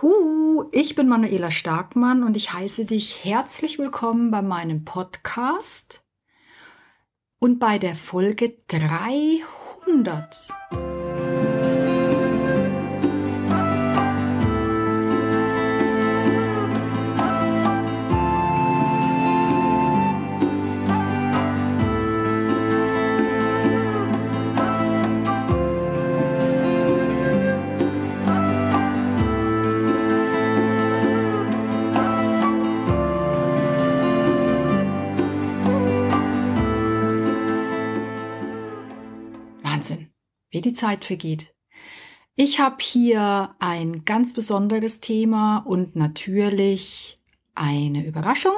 Huhu, ich bin Manuela Starkmann und ich heiße dich herzlich willkommen bei meinem Podcast und bei der Folge 300. wie die Zeit vergeht. Ich habe hier ein ganz besonderes Thema und natürlich eine Überraschung.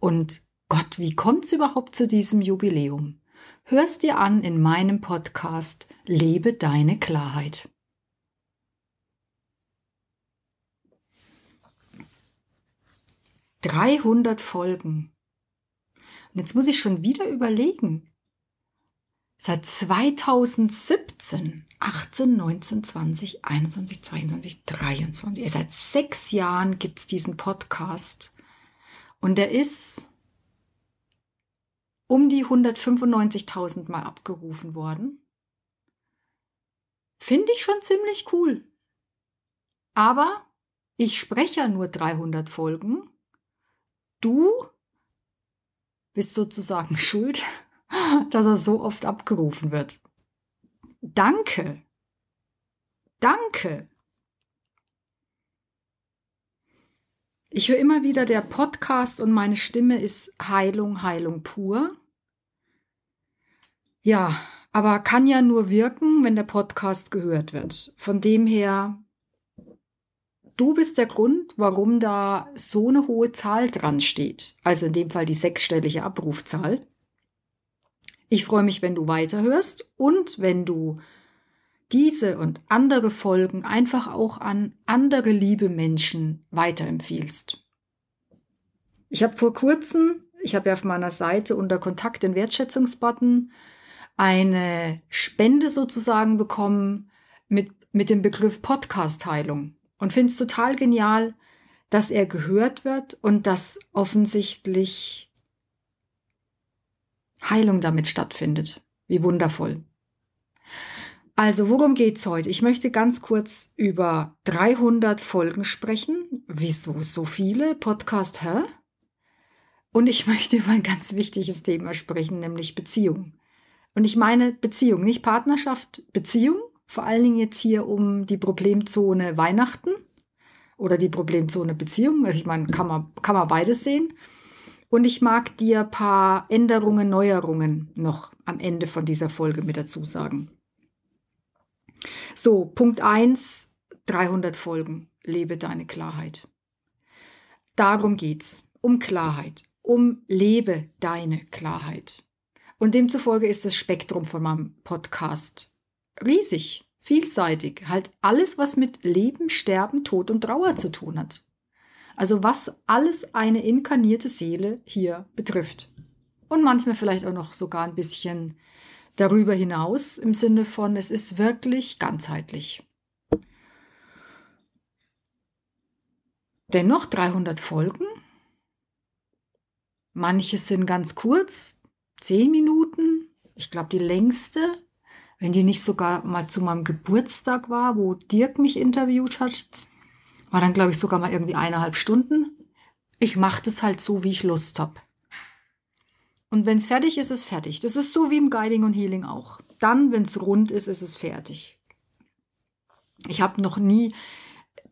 Und Gott, wie kommt es überhaupt zu diesem Jubiläum? Hörst dir an in meinem Podcast Lebe deine Klarheit. Dreihundert Folgen. Und jetzt muss ich schon wieder überlegen, seit 2017, 18, 19, 20, 21, 22, 23. Seit sechs Jahren gibt es diesen Podcast. Und er ist um die 195.000 Mal abgerufen worden. Finde ich schon ziemlich cool. Aber ich spreche ja nur 300 Folgen. Du bist sozusagen schuld dass er so oft abgerufen wird. Danke. Danke. Ich höre immer wieder der Podcast und meine Stimme ist Heilung, Heilung pur. Ja, aber kann ja nur wirken, wenn der Podcast gehört wird. Von dem her, du bist der Grund, warum da so eine hohe Zahl dran steht. Also in dem Fall die sechsstellige Abrufzahl. Ich freue mich, wenn du weiterhörst und wenn du diese und andere Folgen einfach auch an andere liebe Menschen weiterempfiehlst. Ich habe vor kurzem, ich habe ja auf meiner Seite unter Kontakt den Wertschätzungsbutton eine Spende sozusagen bekommen mit, mit dem Begriff Podcast-Heilung und finde es total genial, dass er gehört wird und dass offensichtlich Heilung damit stattfindet. Wie wundervoll. Also, worum geht's heute? Ich möchte ganz kurz über 300 Folgen sprechen. Wieso so viele? Podcast, hä? Und ich möchte über ein ganz wichtiges Thema sprechen, nämlich Beziehung. Und ich meine Beziehung, nicht Partnerschaft, Beziehung. Vor allen Dingen jetzt hier um die Problemzone Weihnachten oder die Problemzone Beziehung. Also ich meine, kann man, kann man beides sehen. Und ich mag dir ein paar Änderungen, Neuerungen noch am Ende von dieser Folge mit dazu sagen. So, Punkt 1, 300 Folgen, lebe deine Klarheit. Darum geht's, um Klarheit, um lebe deine Klarheit. Und demzufolge ist das Spektrum von meinem Podcast riesig, vielseitig, halt alles, was mit Leben, Sterben, Tod und Trauer zu tun hat. Also was alles eine inkarnierte Seele hier betrifft. Und manchmal vielleicht auch noch sogar ein bisschen darüber hinaus im Sinne von, es ist wirklich ganzheitlich. Dennoch 300 Folgen. Manche sind ganz kurz, 10 Minuten. Ich glaube, die längste, wenn die nicht sogar mal zu meinem Geburtstag war, wo Dirk mich interviewt hat, war dann, glaube ich, sogar mal irgendwie eineinhalb Stunden. Ich mache das halt so, wie ich Lust habe. Und wenn es fertig ist, ist es fertig. Das ist so wie im Guiding und Healing auch. Dann, wenn es rund ist, ist es fertig. Ich habe noch nie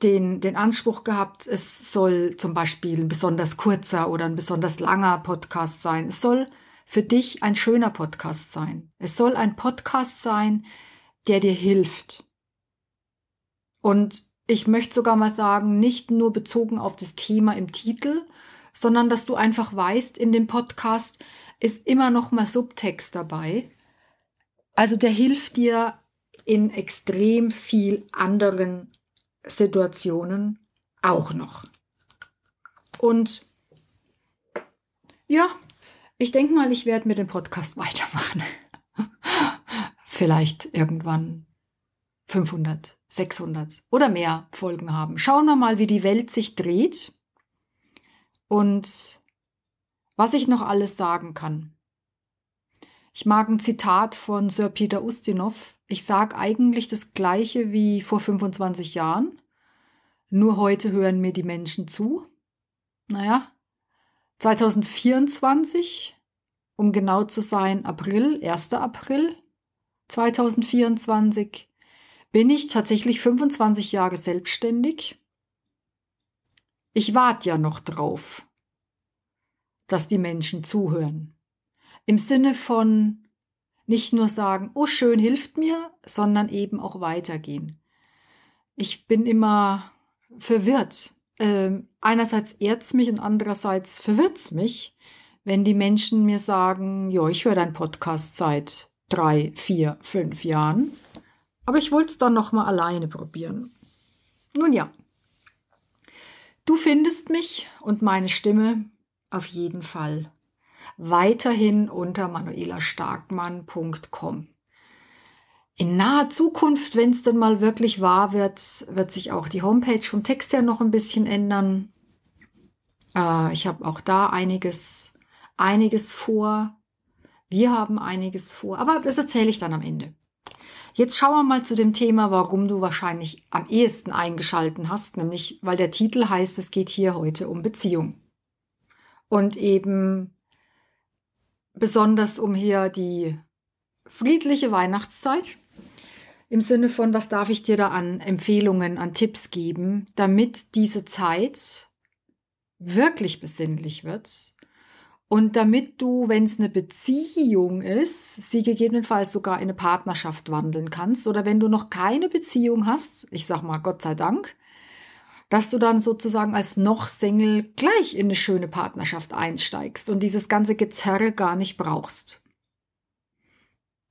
den, den Anspruch gehabt, es soll zum Beispiel ein besonders kurzer oder ein besonders langer Podcast sein. Es soll für dich ein schöner Podcast sein. Es soll ein Podcast sein, der dir hilft. Und ich möchte sogar mal sagen, nicht nur bezogen auf das Thema im Titel, sondern dass du einfach weißt, in dem Podcast ist immer noch mal Subtext dabei. Also der hilft dir in extrem viel anderen Situationen auch noch. Und ja, ich denke mal, ich werde mit dem Podcast weitermachen. Vielleicht irgendwann 500. 600 oder mehr Folgen haben. Schauen wir mal, wie die Welt sich dreht und was ich noch alles sagen kann. Ich mag ein Zitat von Sir Peter Ustinov. Ich sage eigentlich das gleiche wie vor 25 Jahren. Nur heute hören mir die Menschen zu. Naja, 2024, um genau zu sein, April, 1. April 2024, bin ich tatsächlich 25 Jahre selbstständig. Ich warte ja noch drauf, dass die Menschen zuhören. Im Sinne von nicht nur sagen, oh schön, hilft mir, sondern eben auch weitergehen. Ich bin immer verwirrt. Ähm, einerseits ehrt es mich und andererseits verwirrt es mich, wenn die Menschen mir sagen, ja, ich höre deinen Podcast seit drei, vier, fünf Jahren aber ich wollte es dann nochmal alleine probieren. Nun ja, du findest mich und meine Stimme auf jeden Fall weiterhin unter manuelastarkmann.com. In naher Zukunft, wenn es denn mal wirklich wahr wird, wird sich auch die Homepage vom Text her noch ein bisschen ändern. Äh, ich habe auch da einiges, einiges vor. Wir haben einiges vor. Aber das erzähle ich dann am Ende. Jetzt schauen wir mal zu dem Thema, warum du wahrscheinlich am ehesten eingeschalten hast, nämlich weil der Titel heißt, es geht hier heute um Beziehung. Und eben besonders um hier die friedliche Weihnachtszeit. Im Sinne von, was darf ich dir da an Empfehlungen, an Tipps geben, damit diese Zeit wirklich besinnlich wird, und damit du, wenn es eine Beziehung ist, sie gegebenenfalls sogar in eine Partnerschaft wandeln kannst oder wenn du noch keine Beziehung hast, ich sag mal Gott sei Dank, dass du dann sozusagen als noch Single gleich in eine schöne Partnerschaft einsteigst und dieses ganze Gezerre gar nicht brauchst.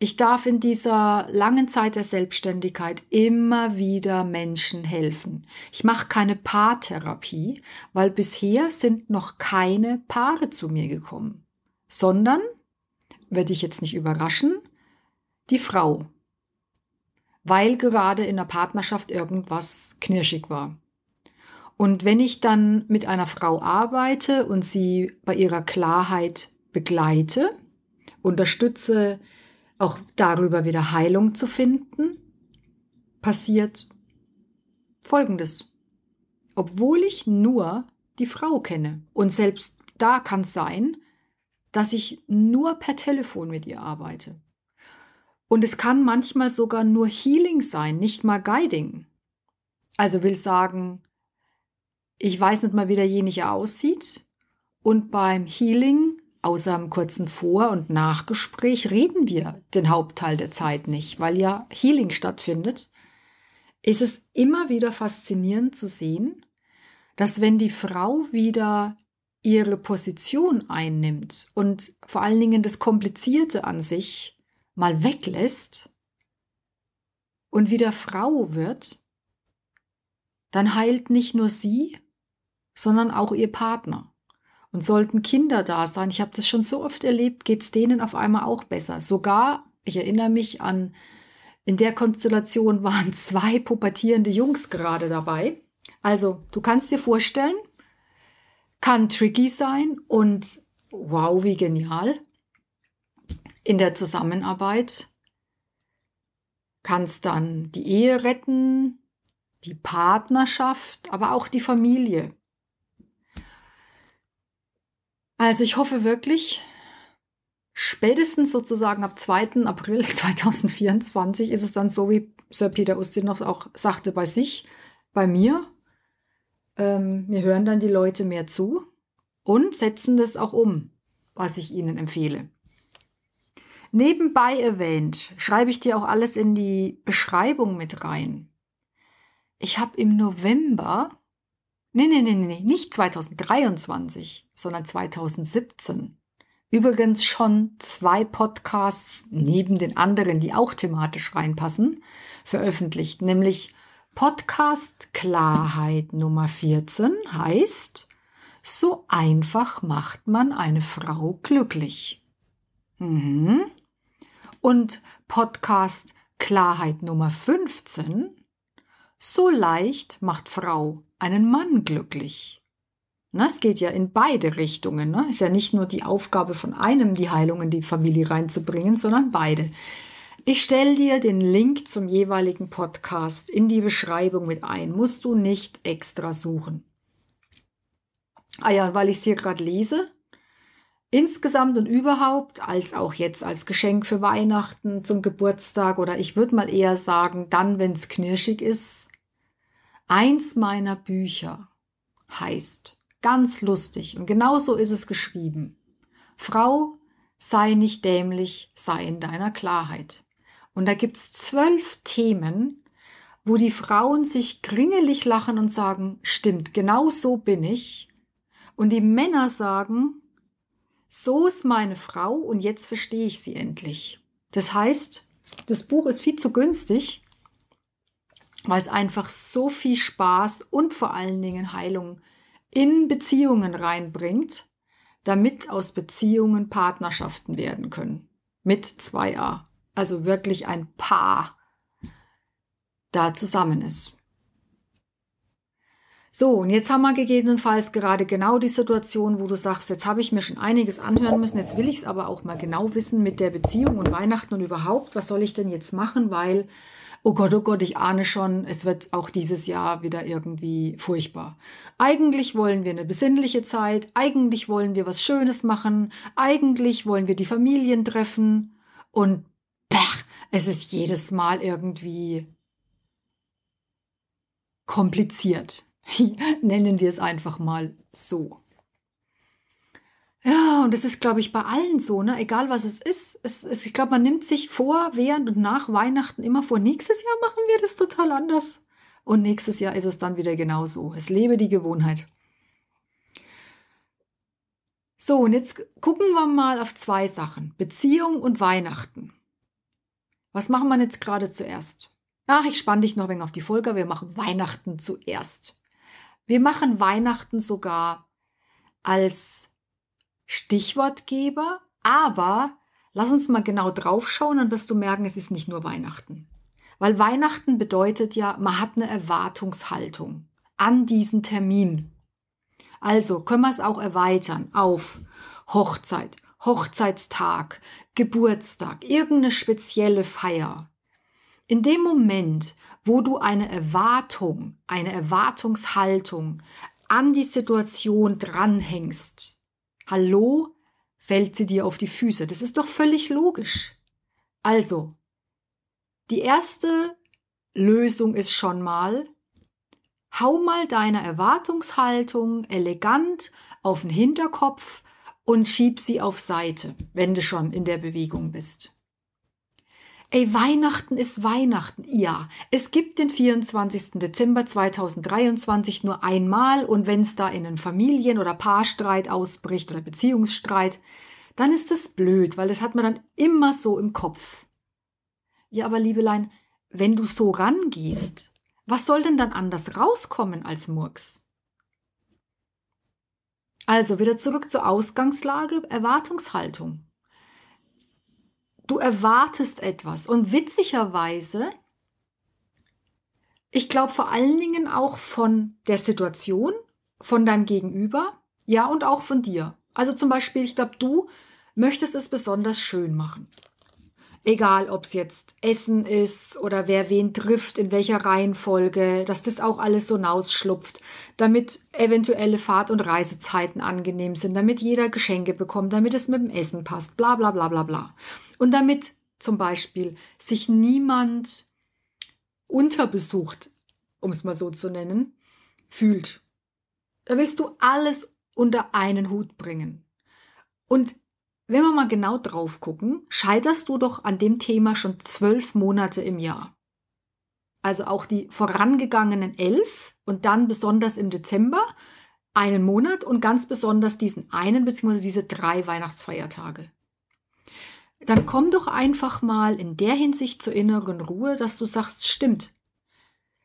Ich darf in dieser langen Zeit der Selbstständigkeit immer wieder Menschen helfen. Ich mache keine Paartherapie, weil bisher sind noch keine Paare zu mir gekommen, sondern, werde ich jetzt nicht überraschen, die Frau, weil gerade in der Partnerschaft irgendwas knirschig war. Und wenn ich dann mit einer Frau arbeite und sie bei ihrer Klarheit begleite, unterstütze, auch darüber wieder Heilung zu finden, passiert Folgendes. Obwohl ich nur die Frau kenne und selbst da kann es sein, dass ich nur per Telefon mit ihr arbeite. Und es kann manchmal sogar nur Healing sein, nicht mal Guiding. Also will sagen, ich weiß nicht mal, wie derjenige aussieht. Und beim Healing Außer im kurzen Vor- und Nachgespräch reden wir den Hauptteil der Zeit nicht, weil ja Healing stattfindet. Ist es immer wieder faszinierend zu sehen, dass wenn die Frau wieder ihre Position einnimmt und vor allen Dingen das Komplizierte an sich mal weglässt und wieder Frau wird, dann heilt nicht nur sie, sondern auch ihr Partner. Und sollten Kinder da sein, ich habe das schon so oft erlebt, geht es denen auf einmal auch besser. Sogar, ich erinnere mich an, in der Konstellation waren zwei pubertierende Jungs gerade dabei. Also, du kannst dir vorstellen, kann tricky sein und wow, wie genial. In der Zusammenarbeit kannst dann die Ehe retten, die Partnerschaft, aber auch die Familie. Also ich hoffe wirklich, spätestens sozusagen ab 2. April 2024 ist es dann so, wie Sir Peter Ustinov auch sagte bei sich, bei mir. Ähm, mir hören dann die Leute mehr zu und setzen das auch um, was ich ihnen empfehle. Nebenbei erwähnt, schreibe ich dir auch alles in die Beschreibung mit rein. Ich habe im November Nee, nee, nee, nee, nicht 2023, sondern 2017. Übrigens schon zwei Podcasts neben den anderen, die auch thematisch reinpassen, veröffentlicht. Nämlich Podcast Klarheit Nummer 14 heißt, so einfach macht man eine Frau glücklich. Mhm. Und Podcast Klarheit Nummer 15, so leicht macht Frau einen Mann glücklich. Das geht ja in beide Richtungen. Ne? Ist ja nicht nur die Aufgabe von einem, die Heilung in die Familie reinzubringen, sondern beide. Ich stelle dir den Link zum jeweiligen Podcast in die Beschreibung mit ein. Musst du nicht extra suchen. Ah ja, weil ich es hier gerade lese. Insgesamt und überhaupt, als auch jetzt als Geschenk für Weihnachten, zum Geburtstag oder ich würde mal eher sagen, dann, wenn es knirschig ist, Eins meiner Bücher heißt ganz lustig und genau so ist es geschrieben. Frau, sei nicht dämlich, sei in deiner Klarheit. Und da gibt es zwölf Themen, wo die Frauen sich kringelig lachen und sagen, stimmt, genau so bin ich. Und die Männer sagen, so ist meine Frau und jetzt verstehe ich sie endlich. Das heißt, das Buch ist viel zu günstig weil es einfach so viel Spaß und vor allen Dingen Heilung in Beziehungen reinbringt, damit aus Beziehungen Partnerschaften werden können. Mit 2a. Also wirklich ein Paar da zusammen ist. So, und jetzt haben wir gegebenenfalls gerade genau die Situation, wo du sagst, jetzt habe ich mir schon einiges anhören müssen, jetzt will ich es aber auch mal genau wissen mit der Beziehung und Weihnachten und überhaupt, was soll ich denn jetzt machen, weil oh Gott, oh Gott, ich ahne schon, es wird auch dieses Jahr wieder irgendwie furchtbar. Eigentlich wollen wir eine besinnliche Zeit, eigentlich wollen wir was Schönes machen, eigentlich wollen wir die Familien treffen und pach, es ist jedes Mal irgendwie kompliziert. Nennen wir es einfach mal so. Ja, und das ist, glaube ich, bei allen so, ne? Egal was es ist. Es, es, ich glaube, man nimmt sich vor, während und nach Weihnachten immer vor, nächstes Jahr machen wir das total anders. Und nächstes Jahr ist es dann wieder genauso. Es lebe die Gewohnheit. So, und jetzt gucken wir mal auf zwei Sachen. Beziehung und Weihnachten. Was machen wir jetzt gerade zuerst? Ach, ich spann dich noch wegen auf die Folge. Wir machen Weihnachten zuerst. Wir machen Weihnachten sogar als Stichwortgeber, aber lass uns mal genau drauf schauen, dann wirst du merken, es ist nicht nur Weihnachten. Weil Weihnachten bedeutet ja, man hat eine Erwartungshaltung an diesen Termin. Also können wir es auch erweitern auf Hochzeit, Hochzeitstag, Geburtstag, irgendeine spezielle Feier. In dem Moment, wo du eine Erwartung, eine Erwartungshaltung an die Situation dranhängst, Hallo fällt sie dir auf die Füße. Das ist doch völlig logisch. Also, die erste Lösung ist schon mal, hau mal deine Erwartungshaltung elegant auf den Hinterkopf und schieb sie auf Seite, wenn du schon in der Bewegung bist. Ey, Weihnachten ist Weihnachten. Ja, es gibt den 24. Dezember 2023 nur einmal und wenn es da in einen Familien- oder Paarstreit ausbricht oder Beziehungsstreit, dann ist es blöd, weil das hat man dann immer so im Kopf. Ja, aber Liebelein, wenn du so rangehst, was soll denn dann anders rauskommen als Murks? Also wieder zurück zur Ausgangslage, Erwartungshaltung. Du erwartest etwas. Und witzigerweise, ich glaube vor allen Dingen auch von der Situation, von deinem Gegenüber, ja, und auch von dir. Also zum Beispiel, ich glaube, du möchtest es besonders schön machen egal ob es jetzt Essen ist oder wer wen trifft, in welcher Reihenfolge, dass das auch alles so nausschlupft, damit eventuelle Fahrt- und Reisezeiten angenehm sind, damit jeder Geschenke bekommt, damit es mit dem Essen passt, bla bla bla bla bla. Und damit zum Beispiel sich niemand unterbesucht, um es mal so zu nennen, fühlt. Da willst du alles unter einen Hut bringen. Und wenn wir mal genau drauf gucken, scheiterst du doch an dem Thema schon zwölf Monate im Jahr. Also auch die vorangegangenen elf und dann besonders im Dezember einen Monat und ganz besonders diesen einen bzw. diese drei Weihnachtsfeiertage. Dann komm doch einfach mal in der Hinsicht zur inneren Ruhe, dass du sagst, stimmt.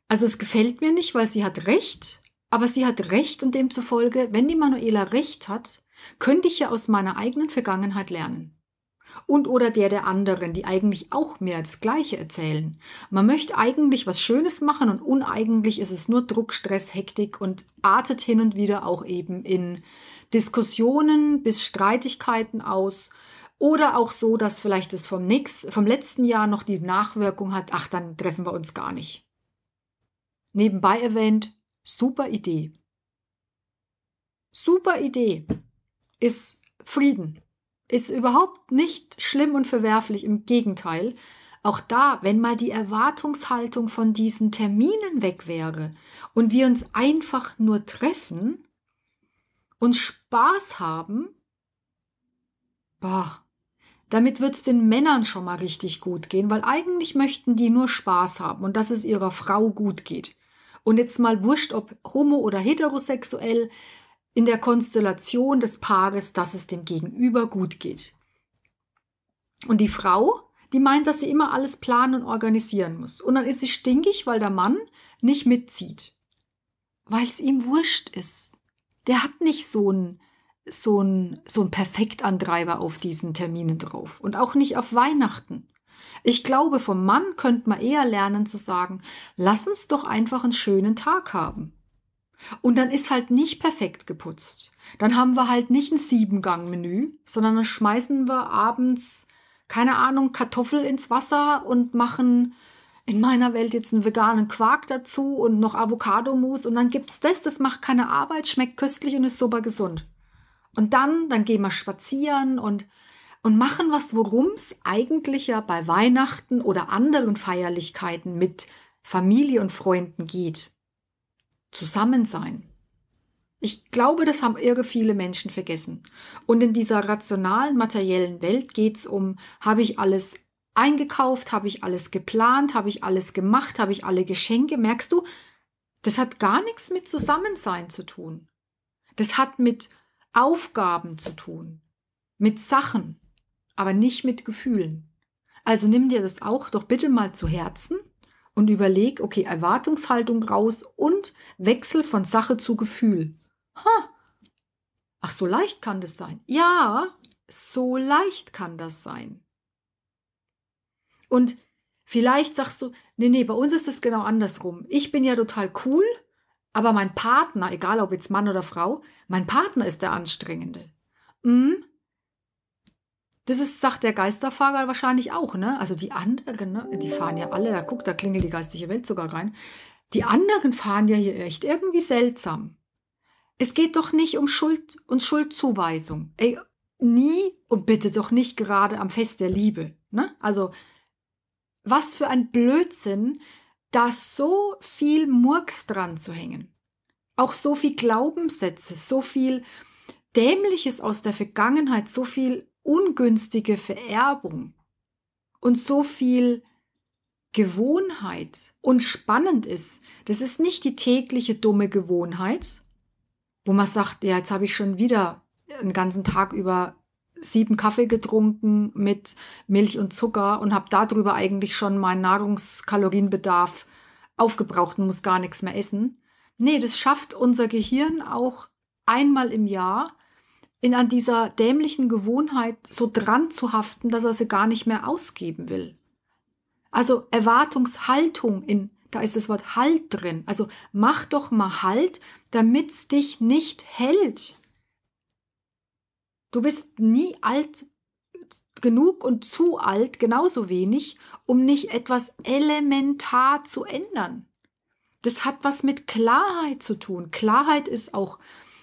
Also es gefällt mir nicht, weil sie hat recht, aber sie hat recht und demzufolge, wenn die Manuela recht hat, könnte ich ja aus meiner eigenen Vergangenheit lernen. Und oder der der anderen, die eigentlich auch mehr das Gleiche erzählen. Man möchte eigentlich was Schönes machen und uneigentlich ist es nur Druck, Stress, Hektik und artet hin und wieder auch eben in Diskussionen bis Streitigkeiten aus. Oder auch so, dass vielleicht es vom, nächsten, vom letzten Jahr noch die Nachwirkung hat, ach, dann treffen wir uns gar nicht. Nebenbei erwähnt, super Idee. Super Idee ist Frieden. Ist überhaupt nicht schlimm und verwerflich, im Gegenteil. Auch da, wenn mal die Erwartungshaltung von diesen Terminen weg wäre und wir uns einfach nur treffen, und Spaß haben, boah, damit wird es den Männern schon mal richtig gut gehen, weil eigentlich möchten die nur Spaß haben und dass es ihrer Frau gut geht. Und jetzt mal wurscht, ob homo oder heterosexuell, in der Konstellation des Paares, dass es dem Gegenüber gut geht. Und die Frau, die meint, dass sie immer alles planen und organisieren muss. Und dann ist sie stinkig, weil der Mann nicht mitzieht. Weil es ihm wurscht ist. Der hat nicht so einen so ein, so ein Perfektantreiber auf diesen Terminen drauf. Und auch nicht auf Weihnachten. Ich glaube, vom Mann könnte man eher lernen zu sagen, lass uns doch einfach einen schönen Tag haben. Und dann ist halt nicht perfekt geputzt. Dann haben wir halt nicht ein Siebengang-Menü, sondern dann schmeißen wir abends, keine Ahnung, Kartoffel ins Wasser und machen in meiner Welt jetzt einen veganen Quark dazu und noch Avocado-Mousse und dann gibt's das, das macht keine Arbeit, schmeckt köstlich und ist super gesund. Und dann, dann gehen wir spazieren und, und machen was, worum es eigentlich ja bei Weihnachten oder anderen Feierlichkeiten mit Familie und Freunden geht. Zusammensein. Ich glaube, das haben irre viele Menschen vergessen. Und in dieser rationalen, materiellen Welt geht es um, habe ich alles eingekauft, habe ich alles geplant, habe ich alles gemacht, habe ich alle Geschenke. Merkst du, das hat gar nichts mit Zusammensein zu tun. Das hat mit Aufgaben zu tun, mit Sachen, aber nicht mit Gefühlen. Also nimm dir das auch doch bitte mal zu Herzen und überleg, okay, Erwartungshaltung raus und Wechsel von Sache zu Gefühl. Ha, ach, so leicht kann das sein. Ja, so leicht kann das sein. Und vielleicht sagst du, nee, nee, bei uns ist es genau andersrum. Ich bin ja total cool, aber mein Partner, egal ob jetzt Mann oder Frau, mein Partner ist der Anstrengende. Hm, das ist, sagt der Geisterfahrer wahrscheinlich auch, ne? Also die anderen, ne? die fahren ja alle, da guckt, da klingelt die geistige Welt sogar rein. Die anderen fahren ja hier echt irgendwie seltsam. Es geht doch nicht um Schuld und Schuldzuweisung. Ey, nie und bitte doch nicht gerade am Fest der Liebe. Ne? Also, was für ein Blödsinn, da so viel Murks dran zu hängen. Auch so viel Glaubenssätze, so viel Dämliches aus der Vergangenheit, so viel ungünstige Vererbung und so viel Gewohnheit und spannend ist. Das ist nicht die tägliche dumme Gewohnheit, wo man sagt, ja, jetzt habe ich schon wieder einen ganzen Tag über sieben Kaffee getrunken mit Milch und Zucker und habe darüber eigentlich schon meinen Nahrungskalorienbedarf aufgebraucht und muss gar nichts mehr essen. Nee, das schafft unser Gehirn auch einmal im Jahr in, an dieser dämlichen Gewohnheit so dran zu haften, dass er sie gar nicht mehr ausgeben will. Also Erwartungshaltung in, da ist das Wort Halt drin. Also mach doch mal Halt, damit es dich nicht hält. Du bist nie alt genug und zu alt, genauso wenig, um nicht etwas elementar zu ändern. Das hat was mit Klarheit zu tun. Klarheit ist auch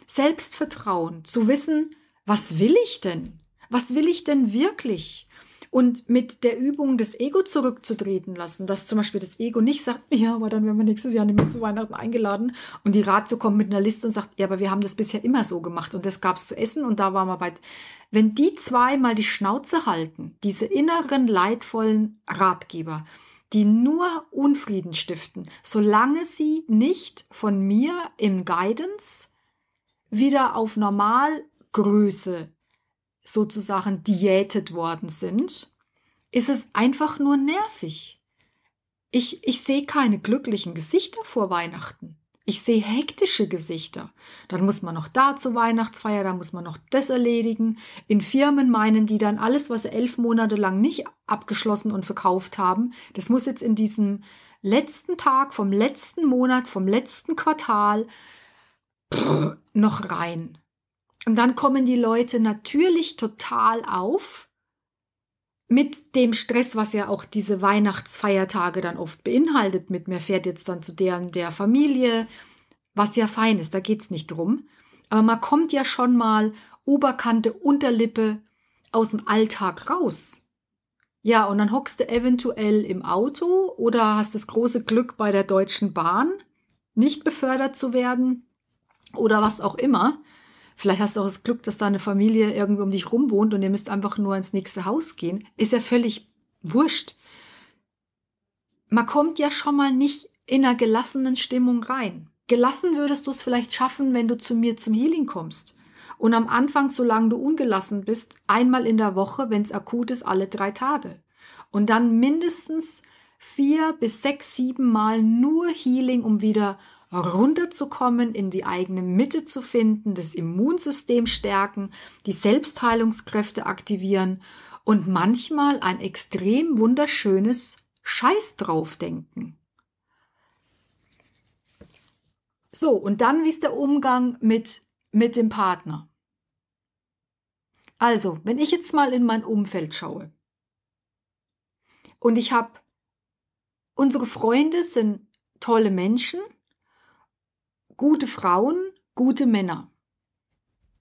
Selbstvertrauen, zu wissen, was will ich denn? Was will ich denn wirklich? Und mit der Übung, das Ego zurückzutreten lassen, dass zum Beispiel das Ego nicht sagt, ja, aber dann werden wir nächstes Jahr nicht mehr zu Weihnachten eingeladen. Und die Ratio kommt mit einer Liste und sagt, ja, aber wir haben das bisher immer so gemacht und das gab es zu essen und da waren wir bei. Wenn die zwei mal die Schnauze halten, diese inneren, leidvollen Ratgeber, die nur Unfrieden stiften, solange sie nicht von mir im Guidance wieder auf Normalgröße sozusagen diätet worden sind, ist es einfach nur nervig. Ich, ich sehe keine glücklichen Gesichter vor Weihnachten. Ich sehe hektische Gesichter. Dann muss man noch da zur Weihnachtsfeier, dann muss man noch das erledigen. In Firmen meinen die dann alles, was sie elf Monate lang nicht abgeschlossen und verkauft haben, das muss jetzt in diesem letzten Tag vom letzten Monat, vom letzten Quartal, noch rein. Und dann kommen die Leute natürlich total auf mit dem Stress, was ja auch diese Weihnachtsfeiertage dann oft beinhaltet, mit mir fährt jetzt dann zu deren der Familie, was ja fein ist, da geht es nicht drum. Aber man kommt ja schon mal Oberkante, Unterlippe aus dem Alltag raus. Ja, und dann hockst du eventuell im Auto oder hast das große Glück bei der Deutschen Bahn nicht befördert zu werden oder was auch immer. Vielleicht hast du auch das Glück, dass deine Familie irgendwie um dich rum wohnt und ihr müsst einfach nur ins nächste Haus gehen. Ist ja völlig wurscht. Man kommt ja schon mal nicht in einer gelassenen Stimmung rein. Gelassen würdest du es vielleicht schaffen, wenn du zu mir zum Healing kommst. Und am Anfang, solange du ungelassen bist, einmal in der Woche, wenn es akut ist, alle drei Tage. Und dann mindestens vier bis sechs, sieben Mal nur Healing, um wieder zu runterzukommen, in die eigene Mitte zu finden, das Immunsystem stärken, die Selbstheilungskräfte aktivieren und manchmal ein extrem wunderschönes Scheiß draufdenken. So, und dann wie ist der Umgang mit, mit dem Partner? Also, wenn ich jetzt mal in mein Umfeld schaue und ich habe, unsere Freunde sind tolle Menschen, gute Frauen, gute Männer.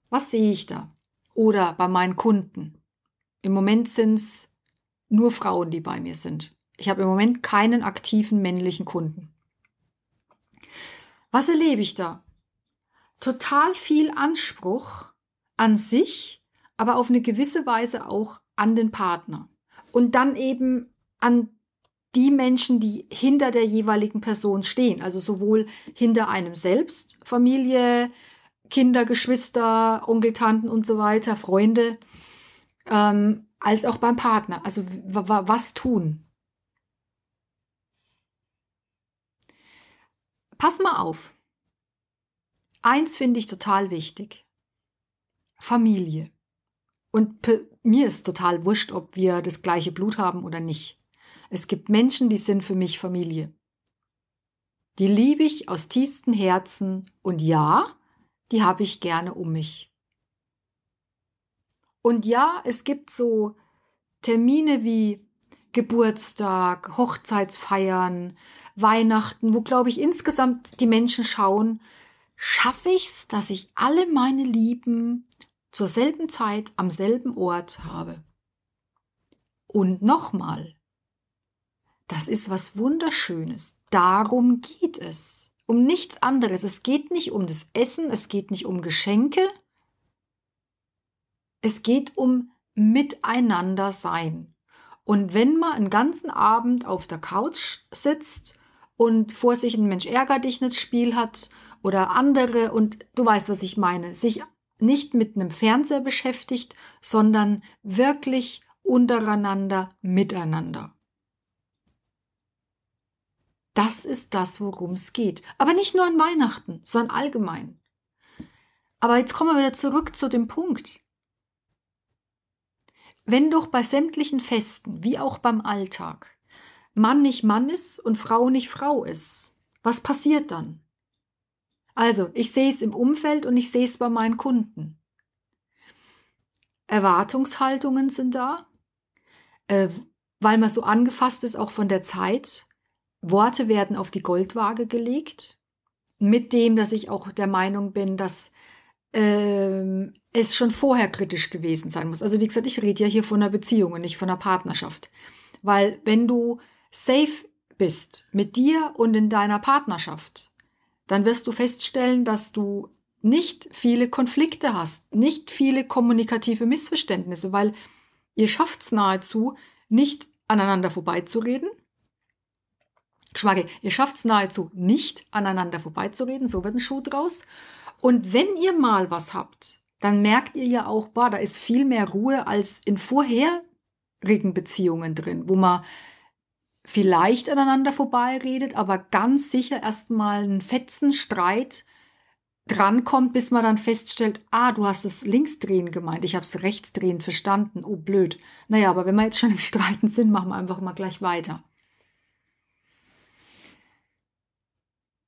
Was sehe ich da? Oder bei meinen Kunden. Im Moment sind es nur Frauen, die bei mir sind. Ich habe im Moment keinen aktiven männlichen Kunden. Was erlebe ich da? Total viel Anspruch an sich, aber auf eine gewisse Weise auch an den Partner. Und dann eben an die Menschen, die hinter der jeweiligen Person stehen, also sowohl hinter einem selbst, Familie, Kinder, Geschwister, Onkel, Tanten und so weiter, Freunde, ähm, als auch beim Partner. Also was tun? Pass mal auf. Eins finde ich total wichtig. Familie. Und mir ist total wurscht, ob wir das gleiche Blut haben oder nicht. Es gibt Menschen, die sind für mich Familie. Die liebe ich aus tiefstem Herzen und ja, die habe ich gerne um mich. Und ja, es gibt so Termine wie Geburtstag, Hochzeitsfeiern, Weihnachten, wo, glaube ich, insgesamt die Menschen schauen, schaffe ich es, dass ich alle meine Lieben zur selben Zeit am selben Ort habe. Und nochmal, das ist was Wunderschönes. Darum geht es. Um nichts anderes. Es geht nicht um das Essen, es geht nicht um Geschenke. Es geht um Miteinander sein. Und wenn man einen ganzen Abend auf der Couch sitzt und vor sich ein Mensch ärger dich nicht Spiel hat oder andere und du weißt, was ich meine, sich nicht mit einem Fernseher beschäftigt, sondern wirklich untereinander, miteinander. Das ist das, worum es geht. Aber nicht nur an Weihnachten, sondern allgemein. Aber jetzt kommen wir wieder zurück zu dem Punkt. Wenn doch bei sämtlichen Festen, wie auch beim Alltag, Mann nicht Mann ist und Frau nicht Frau ist, was passiert dann? Also, ich sehe es im Umfeld und ich sehe es bei meinen Kunden. Erwartungshaltungen sind da, äh, weil man so angefasst ist auch von der Zeit, Worte werden auf die Goldwaage gelegt, mit dem, dass ich auch der Meinung bin, dass ähm, es schon vorher kritisch gewesen sein muss. Also wie gesagt, ich rede ja hier von einer Beziehung und nicht von einer Partnerschaft. Weil wenn du safe bist mit dir und in deiner Partnerschaft, dann wirst du feststellen, dass du nicht viele Konflikte hast, nicht viele kommunikative Missverständnisse, weil ihr schafft es nahezu, nicht aneinander vorbeizureden, Geschwager, ihr schafft es nahezu nicht, aneinander vorbeizureden, so wird ein Schuh draus. Und wenn ihr mal was habt, dann merkt ihr ja auch, boah, da ist viel mehr Ruhe als in vorherigen Beziehungen drin, wo man vielleicht aneinander vorbeiredet, aber ganz sicher erstmal einen fetzen Streit drankommt, bis man dann feststellt, ah, du hast es linksdrehen gemeint, ich habe es rechtsdrehen verstanden, oh blöd. Naja, aber wenn wir jetzt schon im Streiten sind, machen wir einfach mal gleich weiter.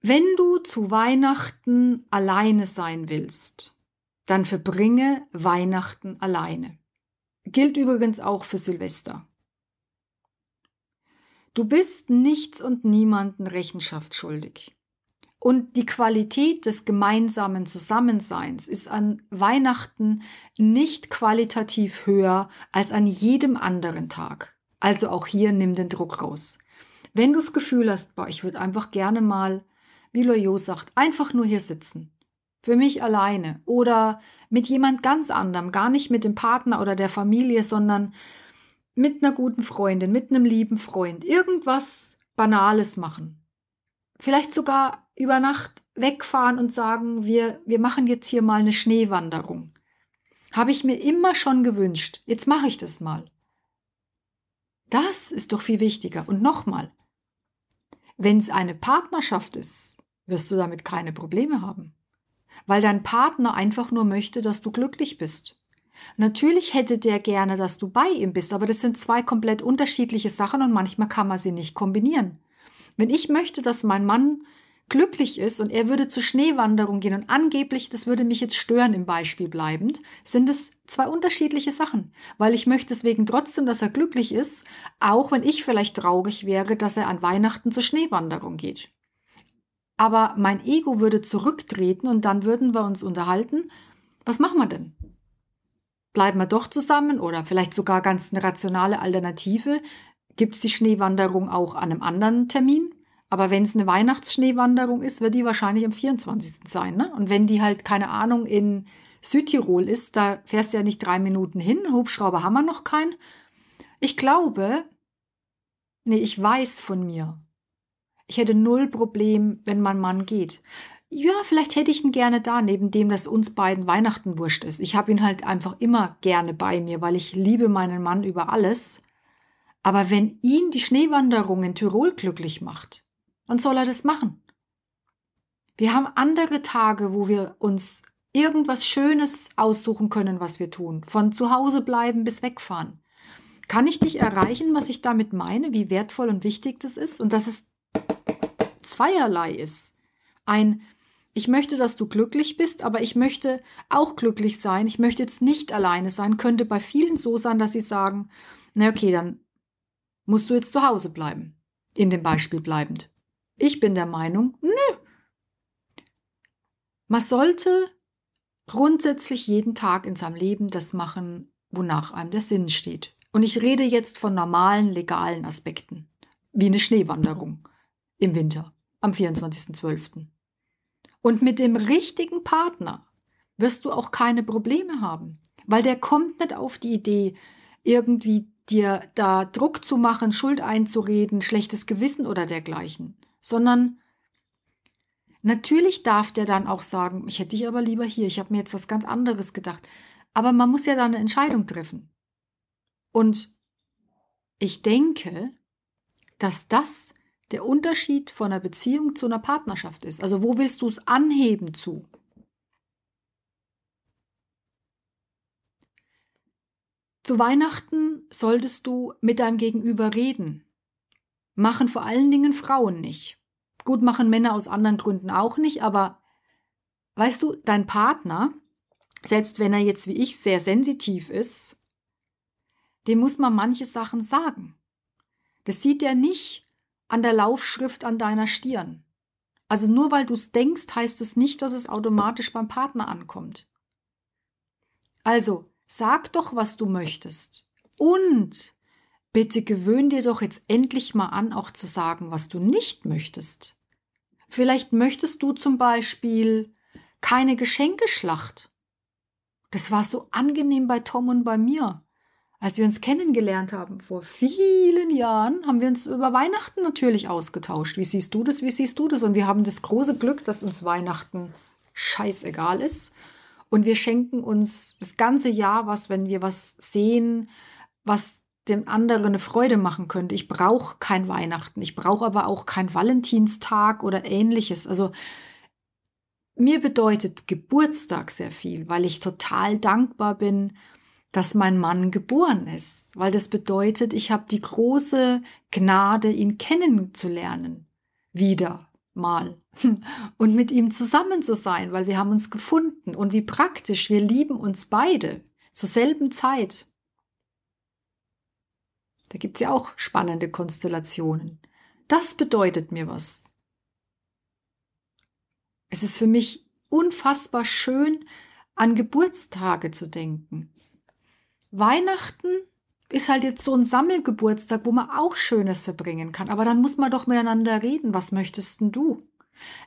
Wenn du zu Weihnachten alleine sein willst, dann verbringe Weihnachten alleine. Gilt übrigens auch für Silvester. Du bist nichts und niemanden Rechenschaft schuldig. Und die Qualität des gemeinsamen Zusammenseins ist an Weihnachten nicht qualitativ höher als an jedem anderen Tag. Also auch hier nimm den Druck raus. Wenn du das Gefühl hast, boah, ich würde einfach gerne mal wie Loyot sagt, einfach nur hier sitzen. Für mich alleine oder mit jemand ganz anderem, gar nicht mit dem Partner oder der Familie, sondern mit einer guten Freundin, mit einem lieben Freund. Irgendwas Banales machen. Vielleicht sogar über Nacht wegfahren und sagen, wir, wir machen jetzt hier mal eine Schneewanderung. Habe ich mir immer schon gewünscht. Jetzt mache ich das mal. Das ist doch viel wichtiger. Und nochmal, wenn es eine Partnerschaft ist, wirst du damit keine Probleme haben. Weil dein Partner einfach nur möchte, dass du glücklich bist. Natürlich hätte der gerne, dass du bei ihm bist, aber das sind zwei komplett unterschiedliche Sachen und manchmal kann man sie nicht kombinieren. Wenn ich möchte, dass mein Mann glücklich ist und er würde zur Schneewanderung gehen und angeblich, das würde mich jetzt stören im Beispiel bleibend, sind es zwei unterschiedliche Sachen, weil ich möchte deswegen trotzdem, dass er glücklich ist, auch wenn ich vielleicht traurig wäre, dass er an Weihnachten zur Schneewanderung geht aber mein Ego würde zurücktreten und dann würden wir uns unterhalten, was machen wir denn? Bleiben wir doch zusammen oder vielleicht sogar ganz eine rationale Alternative? Gibt es die Schneewanderung auch an einem anderen Termin? Aber wenn es eine Weihnachtsschneewanderung ist, wird die wahrscheinlich am 24. sein. Ne? Und wenn die halt, keine Ahnung, in Südtirol ist, da fährst du ja nicht drei Minuten hin, Hubschrauber haben wir noch keinen. Ich glaube, nee, ich weiß von mir, ich hätte null Problem, wenn mein Mann geht. Ja, vielleicht hätte ich ihn gerne da, neben dem, dass uns beiden Weihnachten wurscht ist. Ich habe ihn halt einfach immer gerne bei mir, weil ich liebe meinen Mann über alles. Aber wenn ihn die Schneewanderung in Tirol glücklich macht, dann soll er das machen. Wir haben andere Tage, wo wir uns irgendwas Schönes aussuchen können, was wir tun. Von zu Hause bleiben bis wegfahren. Kann ich dich erreichen, was ich damit meine, wie wertvoll und wichtig das ist und das ist zweierlei ist. Ein ich möchte, dass du glücklich bist, aber ich möchte auch glücklich sein. Ich möchte jetzt nicht alleine sein. Könnte bei vielen so sein, dass sie sagen, na okay, dann musst du jetzt zu Hause bleiben. In dem Beispiel bleibend. Ich bin der Meinung, nö. Man sollte grundsätzlich jeden Tag in seinem Leben das machen, wonach einem der Sinn steht. Und ich rede jetzt von normalen, legalen Aspekten, wie eine Schneewanderung im Winter am 24.12. Und mit dem richtigen Partner wirst du auch keine Probleme haben, weil der kommt nicht auf die Idee, irgendwie dir da Druck zu machen, Schuld einzureden, schlechtes Gewissen oder dergleichen, sondern natürlich darf der dann auch sagen, ich hätte dich aber lieber hier, ich habe mir jetzt was ganz anderes gedacht. Aber man muss ja da eine Entscheidung treffen. Und ich denke, dass das der Unterschied von einer Beziehung zu einer Partnerschaft ist. Also wo willst du es anheben zu? Zu Weihnachten solltest du mit deinem Gegenüber reden. Machen vor allen Dingen Frauen nicht. Gut, machen Männer aus anderen Gründen auch nicht, aber weißt du, dein Partner, selbst wenn er jetzt wie ich sehr sensitiv ist, dem muss man manche Sachen sagen. Das sieht er nicht an der Laufschrift an deiner Stirn. Also nur weil du es denkst, heißt es nicht, dass es automatisch beim Partner ankommt. Also, sag doch, was du möchtest. Und bitte gewöhn dir doch jetzt endlich mal an, auch zu sagen, was du nicht möchtest. Vielleicht möchtest du zum Beispiel keine Geschenkeschlacht. Das war so angenehm bei Tom und bei mir. Als wir uns kennengelernt haben vor vielen Jahren, haben wir uns über Weihnachten natürlich ausgetauscht. Wie siehst du das? Wie siehst du das? Und wir haben das große Glück, dass uns Weihnachten scheißegal ist. Und wir schenken uns das ganze Jahr was, wenn wir was sehen, was dem anderen eine Freude machen könnte. Ich brauche kein Weihnachten, ich brauche aber auch kein Valentinstag oder ähnliches. Also mir bedeutet Geburtstag sehr viel, weil ich total dankbar bin dass mein Mann geboren ist, weil das bedeutet, ich habe die große Gnade, ihn kennenzulernen. Wieder mal. Und mit ihm zusammen zu sein, weil wir haben uns gefunden. Und wie praktisch, wir lieben uns beide zur selben Zeit. Da gibt es ja auch spannende Konstellationen. Das bedeutet mir was. Es ist für mich unfassbar schön, an Geburtstage zu denken. Weihnachten ist halt jetzt so ein Sammelgeburtstag, wo man auch Schönes verbringen kann. Aber dann muss man doch miteinander reden. Was möchtest denn du?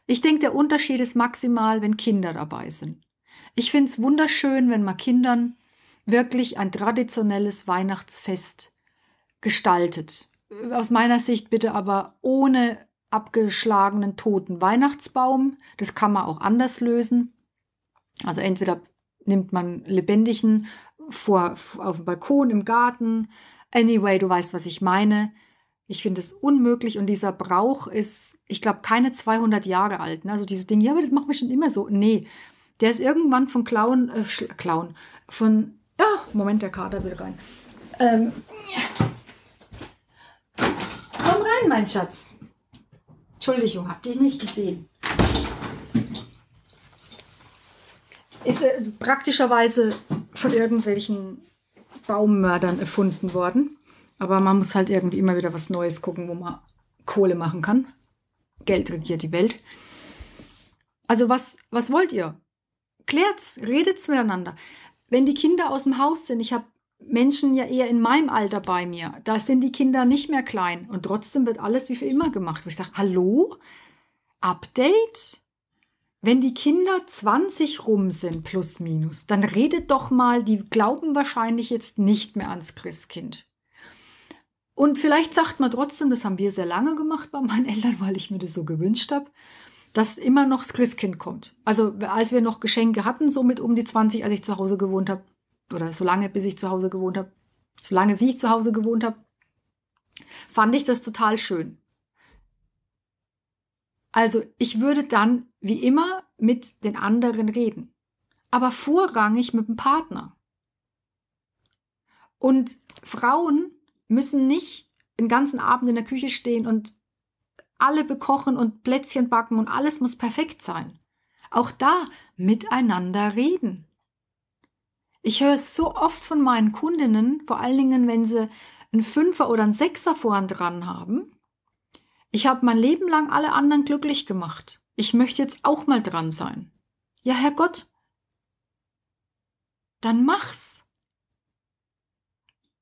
Ich denke, der Unterschied ist maximal, wenn Kinder dabei sind. Ich finde es wunderschön, wenn man Kindern wirklich ein traditionelles Weihnachtsfest gestaltet. Aus meiner Sicht bitte aber ohne abgeschlagenen toten Weihnachtsbaum. Das kann man auch anders lösen. Also entweder nimmt man lebendigen vor, auf dem Balkon, im Garten. Anyway, du weißt, was ich meine. Ich finde es unmöglich und dieser Brauch ist, ich glaube, keine 200 Jahre alt. Ne? Also dieses Ding, ja, aber das machen wir schon immer so. Nee, der ist irgendwann von Clown, äh, Clown, von, ja, Moment, der Kater will rein. Ähm, ja. Komm rein, mein Schatz. Entschuldigung, hab dich nicht gesehen. ist also praktischerweise von irgendwelchen Baummördern erfunden worden. Aber man muss halt irgendwie immer wieder was Neues gucken, wo man Kohle machen kann. Geld regiert die Welt. Also was, was wollt ihr? Klärt's, redet's miteinander. Wenn die Kinder aus dem Haus sind, ich habe Menschen ja eher in meinem Alter bei mir, da sind die Kinder nicht mehr klein und trotzdem wird alles wie für immer gemacht. Wo ich sage, hallo? Update? Wenn die Kinder 20 rum sind, plus minus, dann redet doch mal, die glauben wahrscheinlich jetzt nicht mehr ans Christkind. Und vielleicht sagt man trotzdem, das haben wir sehr lange gemacht bei meinen Eltern, weil ich mir das so gewünscht habe, dass immer noch das Christkind kommt. Also als wir noch Geschenke hatten, somit um die 20, als ich zu Hause gewohnt habe, oder so lange, bis ich zu Hause gewohnt habe, so lange, wie ich zu Hause gewohnt habe, fand ich das total schön. Also ich würde dann wie immer mit den anderen reden, aber vorrangig mit dem Partner. Und Frauen müssen nicht den ganzen Abend in der Küche stehen und alle bekochen und Plätzchen backen und alles muss perfekt sein. Auch da miteinander reden. Ich höre es so oft von meinen Kundinnen, vor allen Dingen, wenn sie einen Fünfer oder einen Sechser voran dran haben, ich habe mein Leben lang alle anderen glücklich gemacht. Ich möchte jetzt auch mal dran sein. Ja, Herr Gott, dann mach's.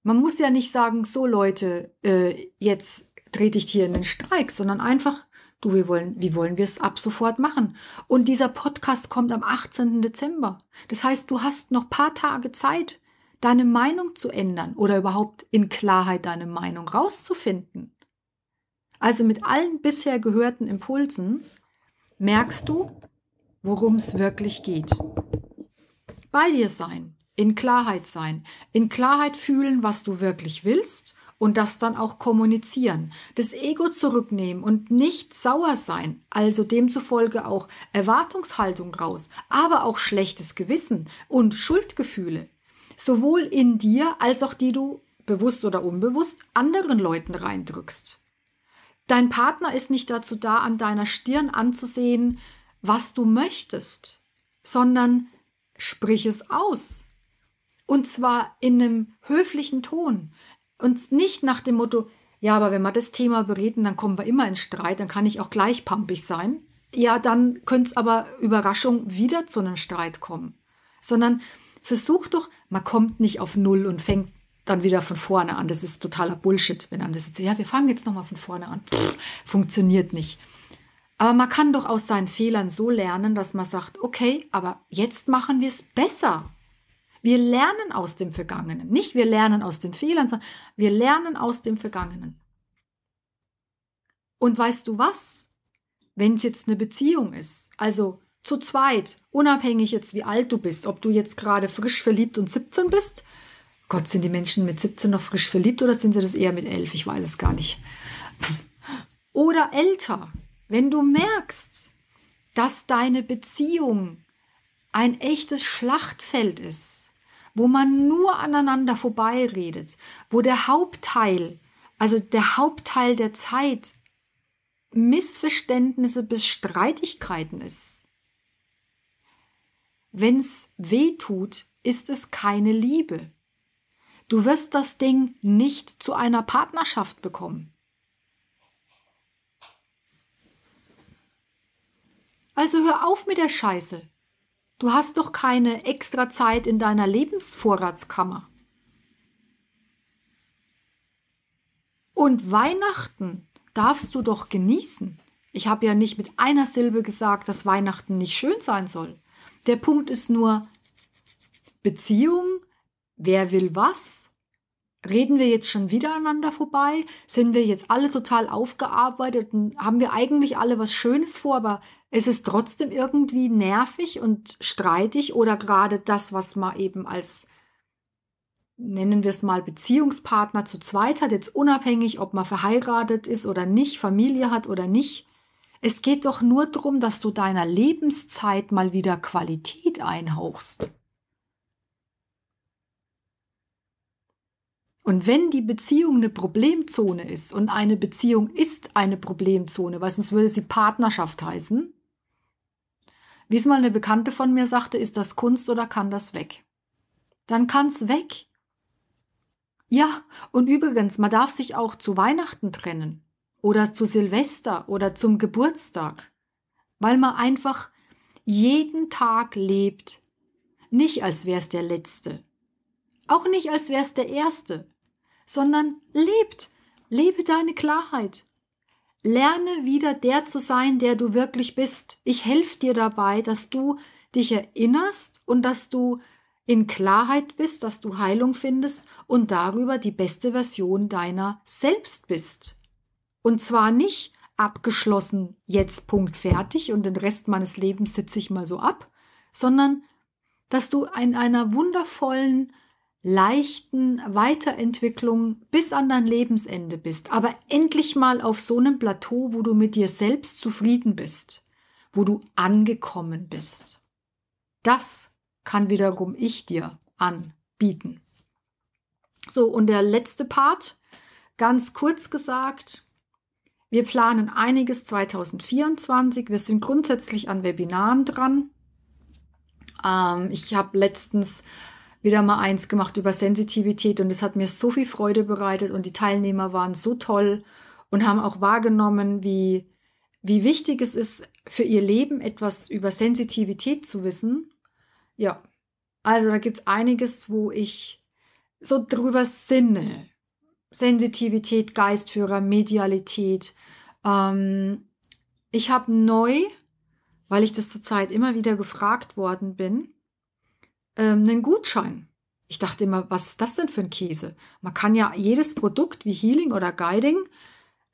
Man muss ja nicht sagen, so Leute, äh, jetzt trete ich hier in den Streik, sondern einfach, du, wir wollen, wie wollen wir es ab sofort machen? Und dieser Podcast kommt am 18. Dezember. Das heißt, du hast noch paar Tage Zeit, deine Meinung zu ändern oder überhaupt in Klarheit deine Meinung rauszufinden. Also mit allen bisher gehörten Impulsen merkst du, worum es wirklich geht. Bei dir sein, in Klarheit sein, in Klarheit fühlen, was du wirklich willst und das dann auch kommunizieren, das Ego zurücknehmen und nicht sauer sein, also demzufolge auch Erwartungshaltung raus, aber auch schlechtes Gewissen und Schuldgefühle, sowohl in dir als auch die du bewusst oder unbewusst anderen Leuten reindrückst. Dein Partner ist nicht dazu da, an deiner Stirn anzusehen, was du möchtest, sondern sprich es aus. Und zwar in einem höflichen Ton. Und nicht nach dem Motto, ja, aber wenn wir das Thema bereden, dann kommen wir immer in Streit, dann kann ich auch gleich pampig sein. Ja, dann könnte es aber Überraschung wieder zu einem Streit kommen. Sondern versuch doch, man kommt nicht auf Null und fängt dann wieder von vorne an. Das ist totaler Bullshit, wenn einem das jetzt, ja, wir fangen jetzt nochmal von vorne an. Pff, funktioniert nicht. Aber man kann doch aus seinen Fehlern so lernen, dass man sagt, okay, aber jetzt machen wir es besser. Wir lernen aus dem Vergangenen. Nicht wir lernen aus den Fehlern, sondern wir lernen aus dem Vergangenen. Und weißt du was? Wenn es jetzt eine Beziehung ist, also zu zweit, unabhängig jetzt wie alt du bist, ob du jetzt gerade frisch verliebt und 17 bist Gott, sind die Menschen mit 17 noch frisch verliebt oder sind sie das eher mit 11? Ich weiß es gar nicht. Oder älter, wenn du merkst, dass deine Beziehung ein echtes Schlachtfeld ist, wo man nur aneinander vorbeiredet, wo der Hauptteil, also der Hauptteil der Zeit Missverständnisse bis Streitigkeiten ist. Wenn's weh tut, ist es keine Liebe. Du wirst das Ding nicht zu einer Partnerschaft bekommen. Also hör auf mit der Scheiße. Du hast doch keine extra Zeit in deiner Lebensvorratskammer. Und Weihnachten darfst du doch genießen. Ich habe ja nicht mit einer Silbe gesagt, dass Weihnachten nicht schön sein soll. Der Punkt ist nur, Beziehungen Wer will was? Reden wir jetzt schon wieder aneinander vorbei? Sind wir jetzt alle total aufgearbeitet und haben wir eigentlich alle was Schönes vor, aber es ist trotzdem irgendwie nervig und streitig oder gerade das, was man eben als, nennen wir es mal, Beziehungspartner zu zweit hat, jetzt unabhängig, ob man verheiratet ist oder nicht, Familie hat oder nicht. Es geht doch nur darum, dass du deiner Lebenszeit mal wieder Qualität einhauchst. Und wenn die Beziehung eine Problemzone ist, und eine Beziehung ist eine Problemzone, weil sonst würde sie Partnerschaft heißen, wie es mal eine Bekannte von mir sagte, ist das Kunst oder kann das weg? Dann kann es weg. Ja, und übrigens, man darf sich auch zu Weihnachten trennen oder zu Silvester oder zum Geburtstag, weil man einfach jeden Tag lebt, nicht als wäre es der letzte, auch nicht als wäre es der erste, sondern lebt. Lebe deine Klarheit. Lerne wieder der zu sein, der du wirklich bist. Ich helfe dir dabei, dass du dich erinnerst und dass du in Klarheit bist, dass du Heilung findest und darüber die beste Version deiner selbst bist. Und zwar nicht abgeschlossen, jetzt Punkt fertig und den Rest meines Lebens sitze ich mal so ab, sondern dass du in einer wundervollen leichten Weiterentwicklung bis an dein Lebensende bist, aber endlich mal auf so einem Plateau, wo du mit dir selbst zufrieden bist, wo du angekommen bist. Das kann wiederum ich dir anbieten. So, und der letzte Part, ganz kurz gesagt, wir planen einiges 2024, wir sind grundsätzlich an Webinaren dran. Ähm, ich habe letztens wieder mal eins gemacht über Sensitivität und es hat mir so viel Freude bereitet und die Teilnehmer waren so toll und haben auch wahrgenommen, wie, wie wichtig es ist, für ihr Leben etwas über Sensitivität zu wissen. Ja, also da gibt es einiges, wo ich so drüber sinne. Sensitivität, Geistführer, Medialität. Ähm, ich habe neu, weil ich das zurzeit immer wieder gefragt worden bin, ähm, einen Gutschein. Ich dachte immer, was ist das denn für ein Käse? Man kann ja jedes Produkt wie Healing oder Guiding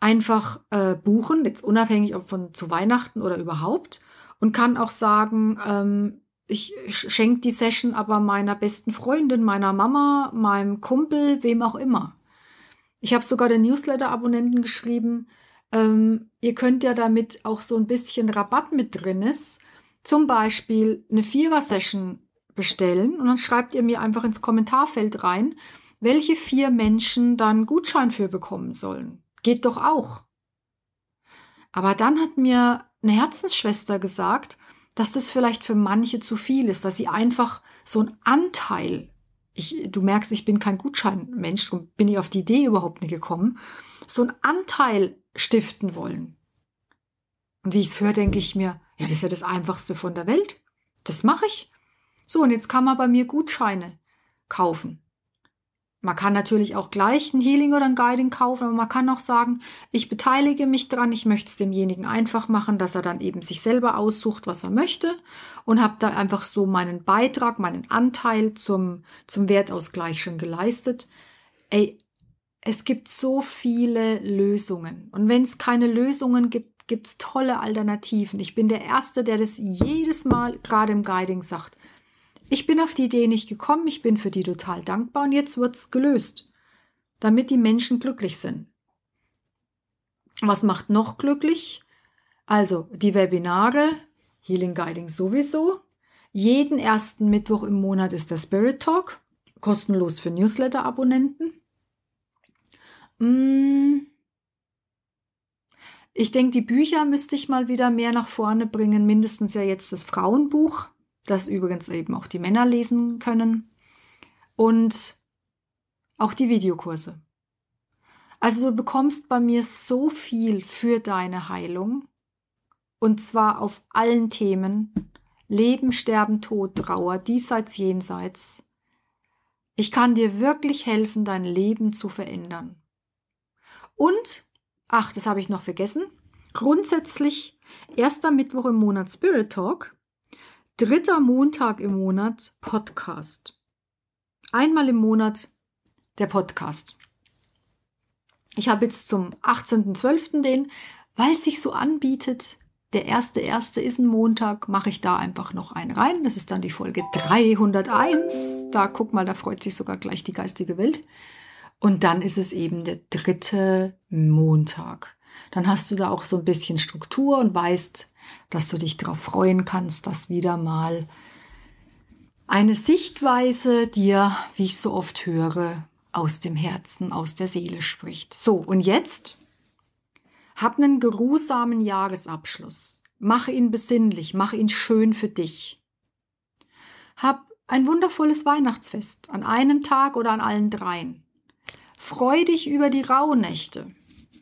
einfach äh, buchen, jetzt unabhängig ob von zu Weihnachten oder überhaupt, und kann auch sagen, ähm, ich schenke die Session aber meiner besten Freundin, meiner Mama, meinem Kumpel, wem auch immer. Ich habe sogar den Newsletter-Abonnenten geschrieben, ähm, ihr könnt ja damit auch so ein bisschen Rabatt mit drin ist. Zum Beispiel eine Vierer-Session bestellen und dann schreibt ihr mir einfach ins Kommentarfeld rein, welche vier Menschen dann Gutschein für bekommen sollen. Geht doch auch. Aber dann hat mir eine Herzensschwester gesagt, dass das vielleicht für manche zu viel ist, dass sie einfach so einen Anteil, ich, du merkst, ich bin kein Gutscheinmensch, darum bin ich auf die Idee überhaupt nicht gekommen, so einen Anteil stiften wollen. Und wie ich es höre, denke ich mir, ja, das ist ja das Einfachste von der Welt. Das mache ich. So, und jetzt kann man bei mir Gutscheine kaufen. Man kann natürlich auch gleich ein Healing oder ein Guiding kaufen, aber man kann auch sagen, ich beteilige mich dran, ich möchte es demjenigen einfach machen, dass er dann eben sich selber aussucht, was er möchte und habe da einfach so meinen Beitrag, meinen Anteil zum, zum Wertausgleich schon geleistet. Ey, es gibt so viele Lösungen und wenn es keine Lösungen gibt, gibt es tolle Alternativen. Ich bin der Erste, der das jedes Mal gerade im Guiding sagt. Ich bin auf die Idee nicht gekommen, ich bin für die total dankbar und jetzt wird es gelöst, damit die Menschen glücklich sind. Was macht noch glücklich? Also die Webinare, Healing Guiding sowieso. Jeden ersten Mittwoch im Monat ist der Spirit Talk, kostenlos für Newsletter-Abonnenten. Mm. Ich denke, die Bücher müsste ich mal wieder mehr nach vorne bringen, mindestens ja jetzt das Frauenbuch das übrigens eben auch die Männer lesen können und auch die Videokurse. Also du bekommst bei mir so viel für deine Heilung und zwar auf allen Themen Leben, Sterben, Tod, Trauer, diesseits, jenseits. Ich kann dir wirklich helfen, dein Leben zu verändern. Und, ach, das habe ich noch vergessen, grundsätzlich erster Mittwoch im Monat Spirit Talk dritter Montag im Monat Podcast. Einmal im Monat der Podcast. Ich habe jetzt zum 18.12. den, weil es sich so anbietet, der erste erste ist ein Montag, mache ich da einfach noch einen rein. Das ist dann die Folge 301. Da guck mal, da freut sich sogar gleich die geistige Welt. Und dann ist es eben der dritte Montag dann hast du da auch so ein bisschen Struktur und weißt, dass du dich darauf freuen kannst, dass wieder mal eine Sichtweise dir, wie ich so oft höre, aus dem Herzen, aus der Seele spricht. So, und jetzt hab einen geruhsamen Jahresabschluss. Mach ihn besinnlich, mach ihn schön für dich. Hab ein wundervolles Weihnachtsfest an einem Tag oder an allen dreien. Freu dich über die rauen Nächte,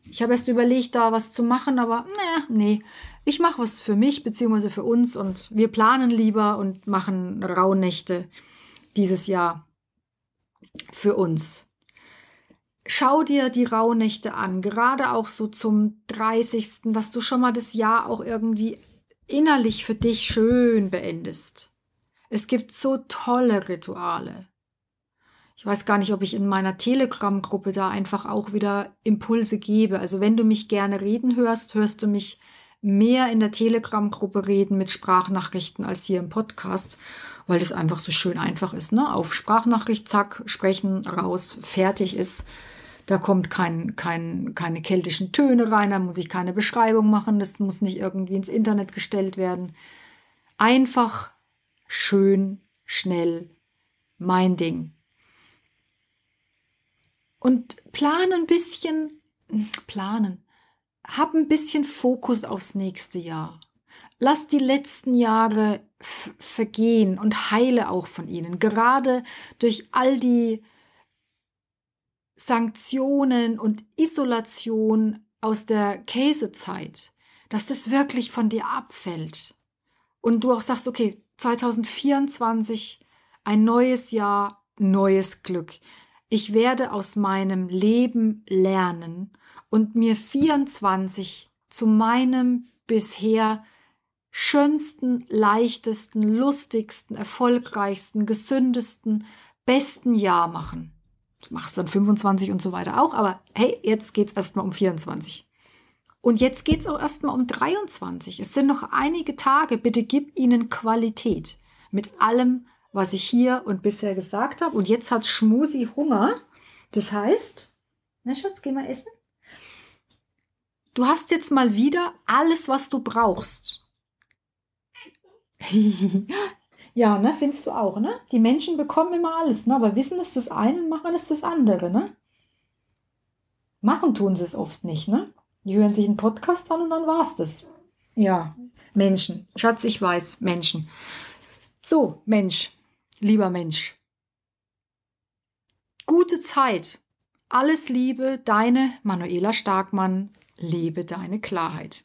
ich habe erst überlegt, da was zu machen, aber naja, nee. Ich mache was für mich bzw. für uns und wir planen lieber und machen Rauhnächte dieses Jahr für uns. Schau dir die Rauhnächte an, gerade auch so zum 30., dass du schon mal das Jahr auch irgendwie innerlich für dich schön beendest. Es gibt so tolle Rituale ich weiß gar nicht, ob ich in meiner Telegram-Gruppe da einfach auch wieder Impulse gebe. Also wenn du mich gerne reden hörst, hörst du mich mehr in der Telegram-Gruppe reden mit Sprachnachrichten als hier im Podcast, weil das einfach so schön einfach ist. Ne? Auf Sprachnachricht, zack, sprechen, raus, fertig ist. Da kommt kein, kein, keine keltischen Töne rein, da muss ich keine Beschreibung machen, das muss nicht irgendwie ins Internet gestellt werden. Einfach, schön, schnell, mein Ding und plan ein bisschen, hm, planen, hab ein bisschen Fokus aufs nächste Jahr. Lass die letzten Jahre vergehen und heile auch von ihnen. Gerade durch all die Sanktionen und Isolation aus der Käsezeit, dass das wirklich von dir abfällt. Und du auch sagst, okay, 2024, ein neues Jahr, neues Glück ich werde aus meinem Leben lernen und mir 24 zu meinem bisher schönsten, leichtesten, lustigsten, erfolgreichsten, gesündesten, besten Jahr machen. Das machst dann 25 und so weiter auch, aber hey, jetzt geht es erstmal um 24. Und jetzt geht es auch erstmal um 23. Es sind noch einige Tage, bitte gib ihnen Qualität mit allem, was ich hier und bisher gesagt habe. Und jetzt hat Schmusi Hunger. Das heißt, na Schatz, geh mal essen. Du hast jetzt mal wieder alles, was du brauchst. ja, ne, findest du auch, ne? Die Menschen bekommen immer alles, ne? Aber wissen es das eine und machen es das andere, ne? Machen tun sie es oft nicht, ne? Die hören sich einen Podcast an und dann war es das. Ja, Menschen. Schatz, ich weiß, Menschen. So, Mensch, lieber Mensch. Gute Zeit. Alles Liebe, deine Manuela Starkmann. Lebe deine Klarheit.